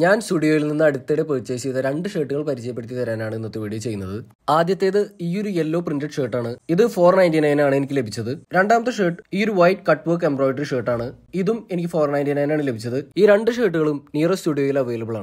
ഞാൻ സ്റ്റുഡിയോയിൽ നിന്ന് അടുത്തിടെ പർച്ചേസ് ചെയ്ത രണ്ട് ഷർട്ടുകൾ പരിചയപ്പെടുത്തി തരാനാണ് ഇന്നത്തെ വീഡിയോ ചെയ്യുന്നത് ആദ്യത്തേത് ഈ ഒരു യെല്ലോ പ്രിന്റഡ് ഷർട്ടാണ് ഇത് ഫോർ നയൻറ്റി നയൻ ആണ് എനിക്ക് ലഭിച്ചത് രണ്ടാമത്തെ ഷർട്ട് ഈ ഒരു വൈറ്റ് കട്ട് വർക്ക് എംബ്രോയിഡറി ഷർട്ടാണ് ഇതും എനിക്ക് ഫോർ നയൻറ്റി നയൻ ആണ് ലഭിച്ചത് ഈ രണ്ട് ഷർട്ടുകളും നിയറസ്റ്റ് സ്റ്റുഡിയോയിൽ അവൈലബിൾ ആണ്